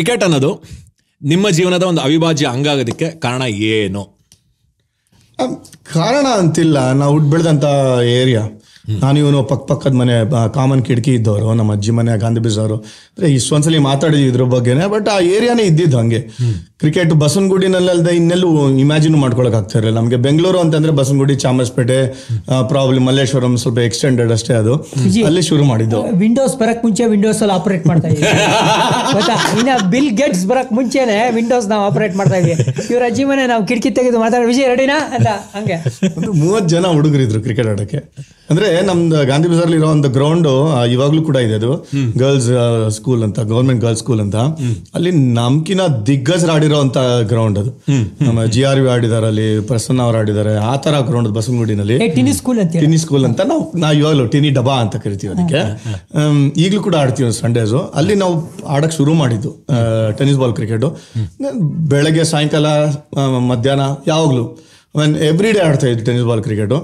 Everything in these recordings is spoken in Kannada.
ಕ್ರಿಕೆಟ್ ಅನ್ನೋದು ನಿಮ್ಮ ಜೀವನದ ಒಂದು ಅವಿಭಾಜ್ಯ ಅಂಗ ಆಗೋದಕ್ಕೆ ಕಾರಣ ಏನು ಕಾರಣ ಅಂತಿಲ್ಲ ನಾವು ಹುಟ್ಟು ಬೆಳೆದಂಥ ಏರಿಯಾ ನಾನು ಇವನು ಪಕ್ಕ ಪಕ್ಕದ ಮನೆ ಕಾಮನ್ ಕಿಟಕಿ ಇದ್ದವರು ನಮ್ಮ ಅಜ್ಜಿ ಮನೆ ಗಾಂಧಿ ಬಿಸವರು ಅಂದ್ರೆ ಇಷ್ಟೊಂದ್ಸಲಿ ಮಾತಾಡಿದ್ವಿ ಇದ್ರ ಬಗ್ಗೆನೇ ಬಟ್ ಆ ಏರಿಯಾನೇ ಇದ್ದಿದ್ದು ಹಂಗೆ ಕ್ರಿಕೆಟ್ ಅಲ್ಲದೆ ಇನ್ನೆಲ್ಲೂ ಇಮ್ಯಾಜಿನ್ ಮಾಡ್ಕೊಳಕ್ ಆಗ್ತಾ ಇರಲಿಲ್ಲ ನಮಗೆ ಬೆಂಗಳೂರು ಅಂತಂದ್ರೆ ಬಸನಗುಡಿ ಚಾಮರಾಜಪೇಟೆ ಪ್ರಾಬ್ಲಮ್ ಮಲ್ಲೇಶ್ವರಂ ಸ್ವಲ್ಪ ಎಕ್ಸ್ಟೆಂಡೆಡ್ ಅಷ್ಟೇ ಅದು ಅಲ್ಲಿ ಶುರು ಮಾಡಿದ್ದು ವಿಂಡೋಸ್ ಬರಕ್ ಮುಂಚೆ ವಿಂಡೋಸ್ ಅಲ್ಲಿ ಆಪರೇಟ್ ಮಾಡ್ತಾ ಇದ್ದೀವಿ ಬಿಲ್ ಗೇಟ್ಸ್ ಬರಕ್ ಮುಂಚೆನೆ ವಿಂಡೋಸ್ ನಾವು ಆಪರೇಟ್ ಮಾಡ್ತಾ ಇದ್ವಿ ಇವ್ರ ಅಜ್ಜಿ ಮನೆ ನಾವು ಕಿಟಕಿ ತೆಗೆದು ಮಾತಾಡೋ ವಿಜಯ್ ರೆಡಿನಾ ಅಂತ ಹಂಗೆ ಒಂದು ಮೂವತ್ತು ಜನ ಹುಡುಗರಿದ್ರು ಕ್ರಿಕೆಟ್ ಆಡೋಕೆ ಅಂದ್ರೆ ನಮ್ದು ಗಾಂಧಿ ಬಜಾರ್ ಇರೋ ಒಂದು ಗ್ರೌಂಡ್ ಇವಾಗ್ಲೂ ಕೂಡ ಇದೆ ಅದು ಗರ್ಲ್ಸ್ ಸ್ಕೂಲ್ ಅಂತ ಗವರ್ಮೆಂಟ್ ಗರ್ಲ್ಸ್ ಸ್ಕೂಲ್ ಅಂತ ಅಲ್ಲಿ ನಮ್ಕಿನ ದಿಗ್ಗಜರು ಆಡಿರೋ ಅಂತ ಗ್ರೌಂಡ್ ಅದು ನಮ್ಮ ಜಿ ಆರ್ ವಿ ಆಡಿದಾರೆ ಅಲ್ಲಿ ಪ್ರಸನ್ನ ಅವರು ಆಡಿದ್ದಾರೆ ಆ ತರ ಗ್ರೌಂಡ್ ಬಸವನಗುಡಿನಲ್ಲಿ ಟಿನಿ ಸ್ಕೂಲ್ ಅಂತ ಟಿನಿ ಸ್ಕೂಲ್ ಅಂತ ನಾವು ನಾವು ಇವಾಗಲೂ ಟಿನಿ ಡಬಾ ಅಂತ ಕರಿತೀವಿ ಅದಕ್ಕೆ ಈಗಲೂ ಕೂಡ ಆಡ್ತೀವಿ ಸಂಡೇಸು ಅಲ್ಲಿ ನಾವು ಆಡಕ್ ಶುರು ಮಾಡಿದ್ದು ಟೆನಿಸ್ ಬಾಲ್ ಕ್ರಿಕೆಟ್ ಬೆಳಗ್ಗೆ ಸಾಯಂಕಾಲ ಮಧ್ಯಾಹ್ನ ಯಾವಾಗ್ಲೂ ನಾನು ಎವ್ರಿ ಡೇ ಆಡ್ತಾ ಇದ್ದೆ ಟೆನಿಸ್ ಬಾಲ್ ಕ್ರಿಕೆಟು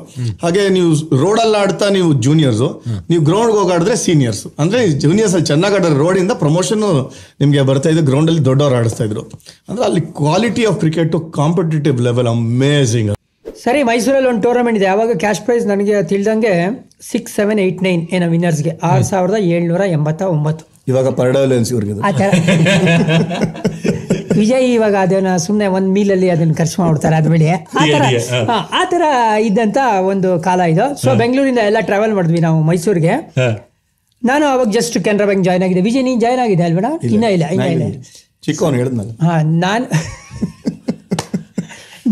ಹಾಗೆ ನೀವು ರೋಡಲ್ಲಿ ಆಡ್ತಾ ನೀವು ಜೂನಿಯರ್ಸು ನೀವು ಗ್ರೌಂಡ್ ಹೋಗಿ ಆಡಿದ್ರೆ ಸೀನಿಯರ್ಸ್ ಅಂದರೆ ಅಲ್ಲಿ ಚೆನ್ನಾಗಿ ಆಡೋ ರೋಡಿಂದ ಪ್ರಮೋಷನು ನಿಮಗೆ ಬರ್ತಾ ಇದೆ ಗ್ರೌಂಡಲ್ಲಿ ದೊಡ್ಡವ್ರು ಆಡಿಸ್ತಾ ಇದ್ರು ಅಂದರೆ ಅಲ್ಲಿ quality of cricket competitive level amazing ಸರಿ ಮೈಸೂರಲ್ಲಿ ಒಂದು ಟೂರ್ನಮೆಂಟ್ ಇದೆ ಯಾವಾಗ ಕ್ಯಾಶ್ ಪ್ರೈಸ್ ನನಗೆ ತಿಳಿದಂಗೆ ಸಿಕ್ಸ್ ಸೆವೆನ್ ಏಯ್ಟ್ ನೈನ್ ಏನೋ ವಿನ್ನರ್ಸ್ಗೆ ಆರು ಸಾವಿರದ ಏಳ್ನೂರ ಎಂಬತ್ತ ಒಂಬತ್ತು ಇವಾಗ ಇವ್ರಿಗೆ ವಿಜಯ್ ಇವಾಗ ಅದನ್ನ ಸುಮ್ಮನೆ ಒಂದು ಮೀಲಲ್ಲಿ ಅದನ್ನ ಖರ್ಚು ಮಾಡ್ತಾರೆ ಅದ್ಮೇಲೆ ಆತರ ಆತರ ಇದ್ದಂತ ಒಂದು ಕಾಲ ಇದು ಸೊ ಬೆಂಗಳೂರಿಂದ ಎಲ್ಲ ಟ್ರಾವೆಲ್ ಮಾಡಿದ್ವಿ ನಾವು ಮೈಸೂರಿಗೆ ನಾನು ಅವಾಗ ಜಸ್ಟ್ ಕೆನರಾ ಬ್ಯಾಂಕ್ ಜಾಯ್ನ್ ಆಗಿದೆ ವಿಜಯ್ ನೀನ್ ಜಾಯ್ನ್ ಆಗಿದೆ ಅಲ್ವಾ ಇನ್ನ ಇಲ್ಲ ಇನ್ನ ಇಲ್ಲ ಚಿಕ್ಕವನು ನಾನು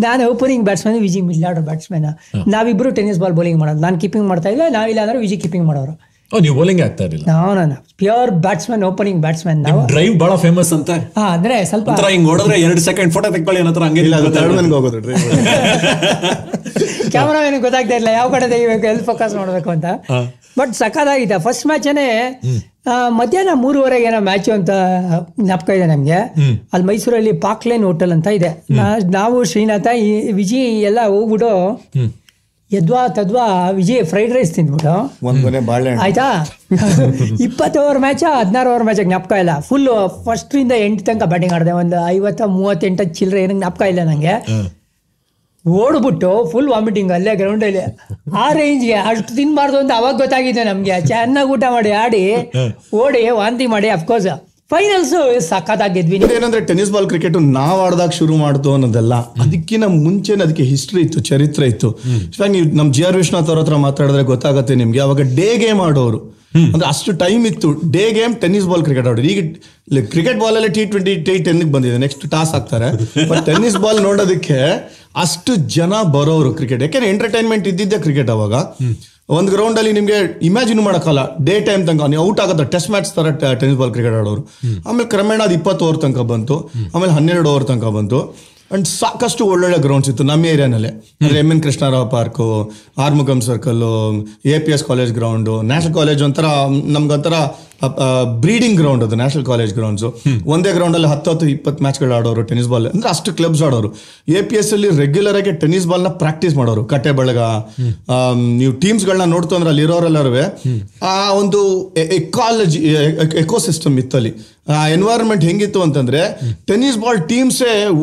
ನಾನು opening batsman Viji middle batsman ನಾವಿಬ್ರು ಟೆನಿಸ್ ಬಾಲ್ ಬೌಲಿಂಗ್ ಮಾಡೋದು ನಾನು ಕೀಪಿಂಗ್ ಮಾಡ್ತಾ ಇಲ್ಲ ನಾವಿಲ್ಲ ಅಂದ್ರೆ ವಿಜಿ ಕೀಪಿಂಗ್ ಮಾಡೋರು Oh, ನೀವು ಬೌಲಿಂಗ್ ಆಗ್ತಾ ಇರಲಿಲ್ಲ ನಾನು ಪ್ಯೂರ್ ಬ್ಯಾಟ್ಸ್ಮನ್ ಓಪನಿಂಗ್ ಬ್ಯಾಟ್ಸ್ಮನ್ ನಾವು ಡ್ರೈವ್ ಬಹಳ ಫೇಮಸ್ ಅಂತ ಅಂದ್ರೆ ಸ್ವಲ್ಪ ಒಂಥರ ಹಿಂಗ್ ಹೊಡೆದ್ರೆ ಎರಡು ಸೆಕೆಂಡ್ ಫೋಟೋ ತೆಕ್ಕೊಳ್ಳಿ ಅನ್ನೋ ಹಂಗೆ ಇಲ್ಲ ಅದು ಥರ್ಡ್ ಹೋಗೋದು ಡ್ರೈವ್ ಕ್ಯಾಮ್ರಾ ಮ್ಯಾನ್ ಗೊತ್ತಾಗ್ತಾ ಇಲ್ಲ ಯಾವ ಕಡೆ ತೆಗಿಬೇಕು ಎಲ್ಲಿ ಫೋಕಸ್ ಮಾಡಬೇಕು ಅಂತ ಬಟ್ ಸಖತ್ತಾಗಿತ್ತು ಫಸ್ಟ್ ಮ್ಯಾಚನೇ ಮಧ್ಯಾಹ್ನ ಮೂರುವರೆಗೆ ಏನೋ ಮ್ಯಾಚು ಅಂತ ಜ್ಞಾಪಕ ಇದೆ ನಮಗೆ ಅಲ್ಲಿ ಮೈಸೂರಲ್ಲಿ ಪಾಕ್ಲೈನ್ ಹೋಟೆಲ್ ಅಂತ ಇದೆ ನಾವು ಶ್ರೀನಾಥ ವಿಜಿ ಎಲ್ಲ ಹೋಗ್ಬಿಟ್ಟು ಯದ್ವಾ ತದ್ವಾ ವಿಜಯ್ ಫ್ರೈಡ್ ರೈಸ್ ತಿಂದ್ಬಿಟ್ಟು ಒಂದು ಆಯ್ತಾ ಇಪ್ಪತ್ತು ಓವರ್ ಮ್ಯಾಚ್ ಹದಿನಾರು ಓವರ್ ಮ್ಯಾಚ್ ಜ್ಞಾಪಕ ಇಲ್ಲ ಫುಲ್ ಇಂದ ಎಂಟು ತನಕ ಬ್ಯಾಟಿಂಗ್ ಆಡಿದೆ ಒಂದು ಐವತ್ತ ಮೂವತ್ತೆಂಟ ಚಿಲ್ಲರೆ ಏನಕ್ಕೆ ಜ್ಞಾಪಕ ಇಲ್ಲ ನಂಗೆ ಓಡ್ಬಿಟ್ಟು ಫುಲ್ ವಾಮಿಟಿಂಗ್ ಅಲ್ಲೇ ಗ್ರೌಂಡಲ್ಲಿ ಆ ರೇಂಜ್ಗೆ ಅಷ್ಟು ತಿನ್ಬಾರ್ದು ಅಂತ ಅವಾಗ ಗೊತ್ತಾಗಿದೆ ನಮಗೆ ಚೆನ್ನಾಗಿ ಊಟ ಮಾಡಿ ಆಡಿ ಓಡಿ ವಾಂತಿ ಮಾಡಿ ಅಫ್ಕೋರ್ಸ್ ಫೈನಲ್ಸ್ ಸಖತ್ತಾಗಿ ಗೆದ್ವಿ ಏನಂದ್ರೆ ಟೆನಿಸ್ ಬಾಲ್ ಕ್ರಿಕೆಟ್ ನಾವ್ ಆಡದಾಗ ಶುರು ಮಾಡ್ತು ಅನ್ನೋದಲ್ಲ ಅದಕ್ಕಿಂತ ಮುಂಚೆನೆ ಅದಕ್ಕೆ ಹಿಸ್ಟ್ರಿ ಇತ್ತು ಚರಿತ್ರೆ ಇತ್ತು ನೀವು ನಮ್ ಜಿ ಆರ್ ವಿಶ್ವನಾಥ್ ಅವ್ರ ಹತ್ರ ಮಾತಾಡಿದ್ರೆ ಗೊತ್ತಾಗುತ್ತೆ ನಿಮ್ಗೆ ಅವಾಗ ಡೇ ಗೇಮ್ ಆಡೋರು ಅಂದ್ರೆ ಅಷ್ಟು ಟೈಮ್ ಇತ್ತು day game tennis ball cricket ಆಡೋರು ಈಗ ಕ್ರಿಕೆಟ್ ಬಾಲ್ ಅಲ್ಲಿ ಟಿ ಟ್ವೆಂಟಿ ಟಿ ಟೆನ್ ಬಂದಿದೆ ನೆಕ್ಸ್ಟ್ ಟಾಸ್ ಹಾಕ್ತಾರೆ ಬಟ್ ಟೆನ್ನಿಸ್ ಬಾಲ್ ನೋಡೋದಕ್ಕೆ ಅಷ್ಟು ಜನ ಬರೋರು ಕ್ರಿಕೆಟ್ ಯಾಕೆಂದ್ರೆ ಎಂಟರ್ಟೈನ್ಮೆಂಟ್ ಇದ್ದಿದ್ದೆ ಕ್ರಿಕೆಟ್ ಅವಾಗ ಒಂದು ಗ್ರೌಂಡಲ್ಲಿ ನಿಮಗೆ ಇಮ್ಯಾಜಿನ್ ಮಾಡೋಕ್ಕಲ್ಲ ಡೇ ಟೈಮ್ ತನಕ ನೀವು ಔಟ್ ಆಗುತ್ತೆ ಟೆಸ್ಟ್ ಮ್ಯಾಚ್ ಥರ ಟೆನಿಸ್ ಬಾಲ್ ಕ್ರಿಕೆಟ್ ಆಡೋರು ಆಮೇಲೆ ಕ್ರಮೇಣ ಅದು ಇಪ್ಪತ್ತು ಓವರ್ ತನಕ ಬಂತು ಆಮೇಲೆ ಹನ್ನೆರಡು ಓವರ್ ತನಕ ಬಂತು ಅಂಡ್ ಸಾಕಷ್ಟು ಒಳ್ಳೊಳ್ಳೆ ಗ್ರೌಂಡ್ಸ್ ಇತ್ತು ನಮ್ಮ ಏರಿಯಾನಲ್ಲೇ ಅಂದ್ರೆ M N Krishnarao park Armugam circle A P S college ground national college ಒಂಥರ ನಮ್ಗೊಂಥರ ಬ್ರೀಡಿಂಗ್ ಗ್ರೌಂಡ್ ಅದು ನ್ಯಾಷನಲ್ ಕಾಲೇಜ್ ಗ್ರೌಂಡ್ಸ್ ಒಂದೇ ಗ್ರೌಂಡ್ ಅಲ್ಲಿ ಹತ್ತು ಹತ್ತು ಇಪ್ಪತ್ತು ಗಳು ಆಡೋರು ಟೆನಿಸ್ ಬಾಲ್ ಅಂದ್ರೆ ಅಷ್ಟು ಕ್ಲಬ್ಸ್ ಆಡೋರು ಎ ಪಿ ಎಸ್ ಅಲ್ಲಿ ರೆಗ್ಯುಲರ್ ಆಗಿ ಟೆನಿಸ್ ಬಾಲ್ ನ ಪ್ರಾಕ್ಟೀಸ್ ಮಾಡೋರು ಕಟ್ಟೆ ಬಳಗ ನೀವು ಟೀಮ್ಸ್ ಗಳನ್ನ ನೋಡ್ತು ಅಂದ್ರೆ ಅಲ್ಲಿ ಇರೋರೆಲ್ಲರೂ ಆ ಒಂದು ಎಕಾಲಜಿ ಎಕೋಸಿಸ್ಟಮ್ ಇತ್ತಲ್ಲಿ ಆ ಎನ್ವೈರನ್ಮೆಂಟ್ ಹೆಂಗಿತ್ತು ಅಂತಂದ್ರೆ ಟೆನಿಸ್ ಬಾಲ್ ಟೀಮ್ಸ್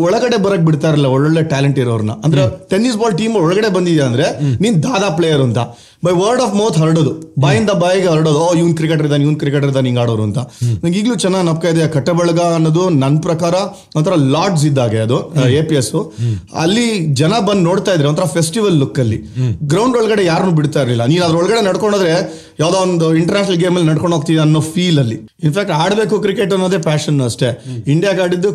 ಒಳಗಡೆ ಬರಕ್ ಬಿಡ್ತಾ ಇರಲ್ಲ ಒಳ್ಳೊಳ್ಳೆ ಟ್ಯಾಲೆಂಟ್ ಇರೋರ್ನ ಅಂದ್ರೆ ಟೆನಿಸ್ ಬಾಲ್ ಟೀಮ್ ಒಳಗಡೆ ಬಂದಿದೆ ಅಂದ್ರೆ ನೀನ್ ದಾದಾ ಪ್ಲೇಯರ್ ಅಂತ ಬೈ ವರ್ಡ್ ಆಫ್ ಮೌತ್ ಹರಡೋದು ಬಾಯಿಂದ ಬಾಯಿಗೆ ಹರಡೋದು ಓ ಕ್ರಿಕೆಟ್ ಕ್ರಿಕೆಟರ್ ಇದ್ದಾನೆ ಇವ್ನು ಕ್ರಿಕೆಟರ್ ಇದ್ದಾನೆ ಹಿಂಗೆ ಆಡೋರು ಅಂತ ನಂಗೆ ಈಗಲೂ ಚೆನ್ನಾಗಿ ನಪ್ಕ ಇದೆ ಕಟ್ಟಬಳಗ ಅನ್ನೋದು ನನ್ನ ಪ್ರಕಾರ ಒಂಥರ ಲಾಡ್ಸ್ ಇದ್ದಾಗೆ ಅದು ಎ ಪಿ ಎಸ್ ಅಲ್ಲಿ ಜನ ಬಂದು ನೋಡ್ತಾ ಇದ್ರೆ ಒಂಥರ ಫೆಸ್ಟಿವಲ್ ಲುಕ್ ಅಲ್ಲಿ ಗ್ರೌಂಡ್ ಒಳಗಡೆ ಯಾರನ್ನು ಬಿಡ್ತಾ ಇರಲಿಲ್ಲ ನೀನು ಅದ್ರ ಒಳಗಡೆ ನಡ್ಕೊಂಡ್ರೆ ಯಾವ್ದೋ ಒಂದು ಇಂಟರ್ನ್ಯಾಷನಲ್ ಗೇಮ್ ಅಲ್ಲಿ ನಡ್ಕೊಂಡು ಹೋಗ್ತೀವಿ ಅನ್ನೋ ಫೀಲ್ ಅಲ್ಲಿ ಇನ್ಫ್ಯಾಕ್ಟ್ ಆಡಬೇಕು ಕ್ರಿಕೆಟ್ ಅನ್ನೋದೇ ಪ್ಯಾಷನ್ ಅಷ್ಟೇ ಇಂಡಿಯಾಗೆ ಆಡಿದ್ದು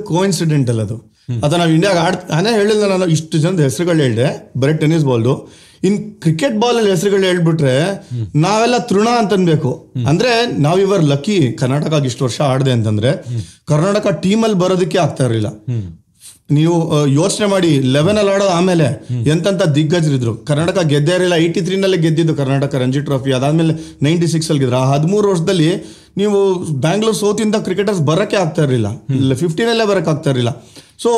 ಅಲ್ಲ ಅದು ಅದು ನಾವು ಇಂಡಿಯಾಗ ಆಡ್ ನಾನೇ ಹೇಳಿಲ್ಲ ನಾನು ಇಷ್ಟು ಜನದ ಹೆಸರುಗಳು ಹೇಳಿದೆ ಬರೀ ಟೆನಿಸ್ ಬಾಲ್ದು ಇನ್ ಕ್ರಿಕೆಟ್ ಬಾಲ್ ಅಲ್ಲಿ ಹೆಸರುಗಳು ಹೇಳ್ಬಿಟ್ರೆ ನಾವೆಲ್ಲ ತೃಣ ಅಂತನ್ಬೇಕು ಅಂದ್ರೆ ನಾವ್ ಇವರ್ ಲಕ್ಕಿ ಕರ್ನಾಟಕ ಇಷ್ಟು ವರ್ಷ ಆಡದೆ ಅಂತಂದ್ರೆ ಕರ್ನಾಟಕ ಟೀಮ್ ಅಲ್ಲಿ ಬರೋದಕ್ಕೆ ಆಗ್ತಾ ಇರಲಿಲ್ಲ ನೀವು ಯೋಚನೆ ಮಾಡಿ ಲೆವೆನ್ ಅಲ್ಲಿ ಆಡೋದು ಆಮೇಲೆ ಎಂತಂತ ದಿಗ್ಗಜರಿದ್ರು ಕರ್ನಾಟಕ ಗೆದ್ದೇ ಇರಲಿಲ್ಲ ಏಯ್ಟಿ ತ್ರೀನಲ್ಲಿ ಗೆದ್ದಿದ್ದು ಕರ್ನಾಟಕ ರಂಜಿ ಟ್ರೋಫಿ ಅದಾದ್ಮೇಲೆ ನೈಂಟಿ ಸಿಕ್ಸ್ ಅಲ್ಲಿ ಗೆದ್ರು ಆ ಹದಿಮೂರು ವರ್ಷದಲ್ಲಿ ನೀವು ಬ್ಯಾಂಗ್ಳೂರ್ ಸೋತಿಂದ ಕ್ರಿಕೆಟರ್ಸ್ ಬರಕ್ಕೆ ಆಗ್ತಾ ಇರಲಿಲ್ಲ ಫಿಫ್ಟೀನಲ್ಲೇ ಬರಕ್ಕೆ ಆಗ್ತಾ ಇರಲಿಲ್ಲ ಸೊ